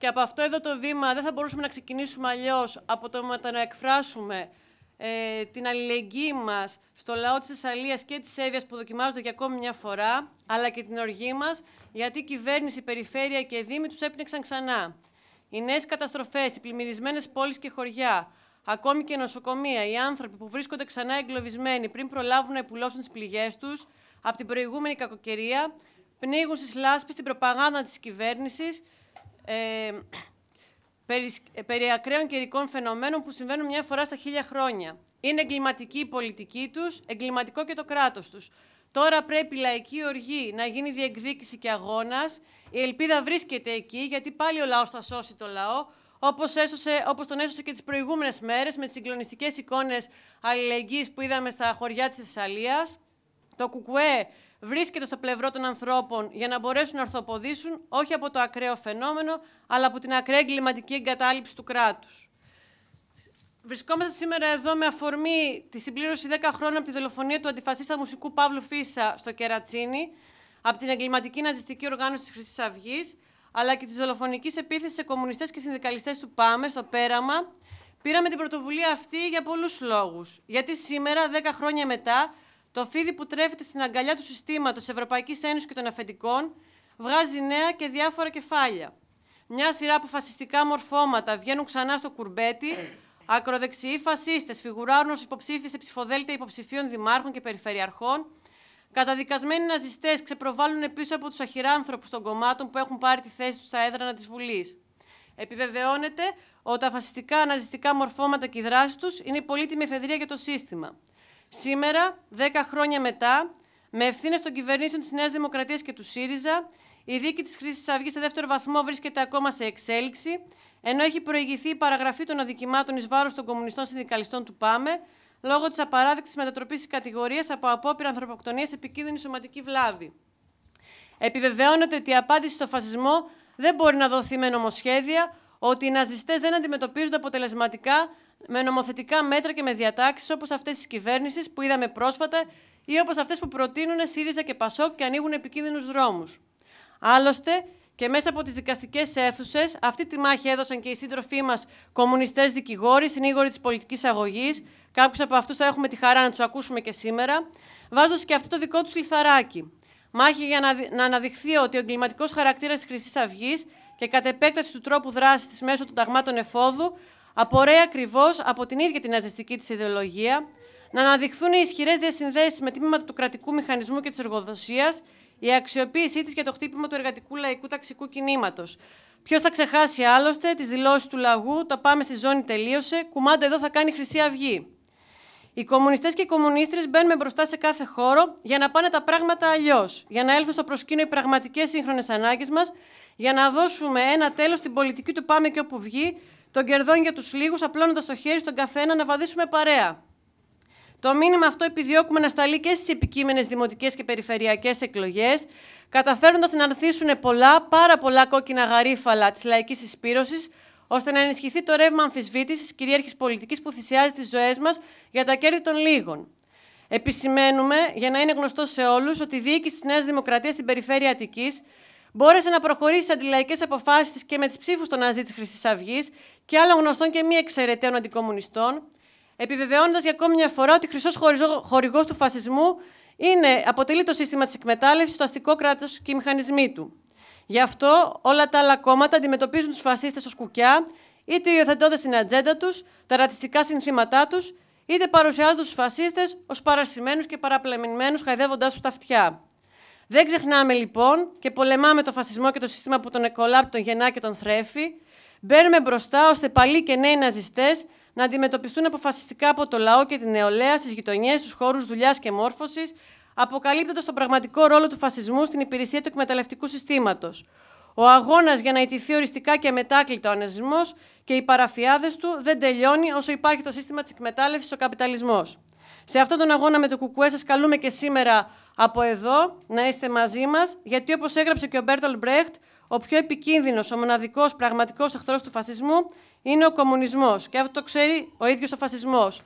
Και από αυτό εδώ το βήμα δεν θα μπορούσαμε να ξεκινήσουμε αλλιώς από το να εκφράσουμε ε, την αλληλεγγύη μας στο λαό της Θεσσαλίας και της Εύβοια που δοκιμάζονται για ακόμη μια φορά, αλλά και την οργή μας, γιατί η κυβέρνηση, η περιφέρεια και οι Δήμοι τους έπνιξαν ξανά. Οι νέες καταστροφές, οι πλημμυρισμένες πόλεις και χωριά, ακόμη και νοσοκομεία, οι άνθρωποι που βρίσκονται ξανά εγκλωβισμένοι πριν προλάβουν να υπουλώσουν τις πληγές τους από την προηγούμενη κακοκαιρία, πνίγουν στις λάσπες την προπαγάνδα της κυβέρνησης ε, ε, περί, ακραίων καιρικών φαινομένων που συμβαίνουν μια φορά στα χίλια χρόνια. Είναι εγκληματική η πολιτική τους, εγκληματικό και το κράτος τους. Τώρα πρέπει η λαϊκή οργή να γίνει διεκδίκηση και αγώνας. Η ελπίδα βρίσκεται εκεί, γιατί πάλι ο λαός θα σώσει το λαό, όπως, έσωσε, όπως τον έσωσε και τις προηγούμενες μέρες με τις συγκλονιστικές εικόνες αλληλεγγύης που είδαμε στα χωριά της Θεσσαλίας. Το κουκουέ βρίσκεται στο πλευρό των ανθρώπων για να μπορέσουν να ορθοποδήσουν όχι από το ακραίο φαινόμενο, αλλά από την ακραία εγκληματική εγκατάλειψη του κράτους. Βρισκόμαστε σήμερα εδώ με αφορμή τη συμπλήρωση 10 χρόνων από τη δολοφονία του αντιφασίστα μουσικού Παύλου Φίσα στο Κερατσίνι, από την εγκληματική ναζιστική οργάνωση της Χρυσής Αυγής, αλλά και της δολοφονικής επίθεσης σε κομμουνιστές και συνδικαλιστές του ΠΑΜΕ στο Πέραμα, πήραμε την πρωτοβουλία αυτή για πολλούς λόγους. Γιατί σήμερα, 10 χρόνια μετά, το φίδι που τρέφεται στην αγκαλιά του συστήματος Ευρωπαϊκής Ένωσης και των Αφεντικών βγάζει νέα και διάφορα κεφάλια. Μια σειρά από φασιστικά μορφώματα βγαίνουν ξανά στο κουρμπέτι, ακροδεξιοί φασίστες φιγουράρουν ω υποψήφοι σε ψηφοδέλτια υποψηφίων δημάρχων και περιφερειαρχών, καταδικασμένοι ναζιστές ξεπροβάλλουν πίσω από τους αχυράνθρωπους των κομμάτων που έχουν πάρει τη θέση τους στα έδρανα της Βουλής. Επιβεβαιώνεται ότι τα φασιστικά ναζιστικά μορφώματα και οι δράσεις τους είναι η πολύτιμη εφεδρεία για το σύστημα. Σήμερα, 10 χρόνια μετά, με ευθύνες των κυβερνήσεων της Νέας Δημοκρατίας και του ΣΥΡΙΖΑ, η δίκη της χρήσης Αυγής σε δεύτερο βαθμό βρίσκεται ακόμα σε εξέλιξη, ενώ έχει προηγηθεί η παραγραφή των αδικημάτων εις βάρος των κομμουνιστών συνδικαλιστών του ΠΑΜΕ, λόγω της απαράδεκτης μετατροπής της κατηγορίας από απόπειρα ανθρωποκτονίας σε επικίνδυνη σωματική βλάβη. Επιβεβαιώνεται ότι η απάντηση στο φασισμό δεν μπορεί να δοθεί με νομοσχέδια, ότι οι ναζιστές δεν αντιμετωπίζονται αποτελεσματικά με νομοθετικά μέτρα και με διατάξεις όπως αυτές της κυβέρνησης που είδαμε πρόσφατα ή όπως αυτές που προτείνουν ΣΥΡΙΖΑ και ΠΑΣΟΚ και ανοίγουν επικίνδυνους δρόμους. Άλλωστε, και μέσα από τις δικαστικές αίθουσες, αυτή τη μάχη έδωσαν και οι σύντροφοί μας κομμουνιστές δικηγόροι, συνήγοροι της πολιτικής αγωγής. Κάποιους από αυτούς θα έχουμε τη χαρά να τους ακούσουμε και σήμερα, βάζοντας και αυτό το δικό τους λιθαράκι. Μάχη για να αναδειχθεί ότι ο εγκληματικός χαρακτήρας της Χρυσής Αυγής και κατ' επέκταση του τρόπου δράσης της μέσω των ταγμάτων εφόδου, απορρέει ακριβώς από την ίδια την ναζιστική της ιδεολογία, να αναδειχθούν οι ισχυρές διασυνδέσεις με τμήματα του κρατικού μηχανισμού και της εργοδοσίας, η αξιοποίησή της για το χτύπημα του εργατικού λαϊκού ταξικού κινήματος. Ποιος θα ξεχάσει άλλωστε τις δηλώσεις του λαγού, το πάμε στη ζώνη τελείωσε, κουμάντο εδώ θα κάνει Χρυσή Αυγή. Οι κομμουνιστές και οι κομμουνίστρες μπαίνουν μπροστά σε κάθε χώρο για να πάνε τα πράγματα αλλιώς, για να έλθουν στο προσκήνιο οι πραγματικές σύγχρονες ανάγκες μας για να δώσουμε ένα τέλος στην πολιτική του πάμε και όπου βγει, των κερδών για τους λίγους, απλώνοντας το χέρι στον καθένα να βαδίσουμε παρέα. Το μήνυμα αυτό επιδιώκουμε να σταλεί και στις επικείμενες δημοτικές και περιφερειακές εκλογές, καταφέροντας να ανθίσουν πολλά, πάρα πολλά κόκκινα γαρίφαλα της λαϊκής εισπήρωσης, ώστε να ενισχυθεί το ρεύμα αμφισβήτησης κυρίαρχης πολιτικής που θυσιάζει τις ζωές μας για τα κέρδη των λίγων. Επισημαίνουμε, για να είναι γνωστό σε όλους, ότι η διοίκηση της Νέας Δημοκρατίας στην περιφέρεια Αττικής Μπόρεσε να προχωρήσει στι αντιλαϊκές αποφάσεις και με τις ψήφους των Ναζί της Χρυσής Αυγής και άλλων γνωστών και μη εξαιρεταίων αντικομουνιστών, επιβεβαιώνοντας για ακόμη μια φορά ότι χρυσός χορηγός του φασισμού είναι, αποτελεί το σύστημα της εκμετάλλευσης, το αστικό κράτο και οι μηχανισμοί του. Γι' αυτό όλα τα άλλα κόμματα αντιμετωπίζουν τους φασίστες ως κουκιά, είτε υιοθετώντας την ατζέντα τους, τα ρατσιστικά συνθήματά τους, είτε παρουσιάζοντας τους φασίστες ως παρασημένους και παραπλεμμένου, χαϊδεύοντάς τους τα αυτιά. Δεν ξεχνάμε λοιπόν και πολεμάμε το φασισμό και το σύστημα που τον εκολάπτει, τον γεννά και τον θρέφει. Μπαίνουμε μπροστά ώστε παλιοί και νέοι ναζιστές να αντιμετωπιστούν αποφασιστικά από το λαό και την νεολαία στις γειτονιές, στους χώρους δουλειάς και μόρφωσης, αποκαλύπτοντας τον πραγματικό ρόλο του φασισμού στην υπηρεσία του εκμεταλλευτικού συστήματος. Ο αγώνας για να ιτηθεί οριστικά και αμετάκλητα ο αναζισμό και οι παραφιάδες του δεν τελειώνει όσο υπάρχει το σύστημα της εκμετάλλευσης ο καπιταλισμός. Σε αυτόν τον αγώνα με το Κουκουέ σας καλούμε και σήμερα από εδώ να είστε μαζί μας, γιατί όπως έγραψε και ο Μπέρτολ Μπρέχτ, ο πιο επικίνδυνος, ο μοναδικός πραγματικός εχθρός του φασισμού είναι ο κομμουνισμός. Και αυτό το ξέρει ο ίδιος ο φασισμός.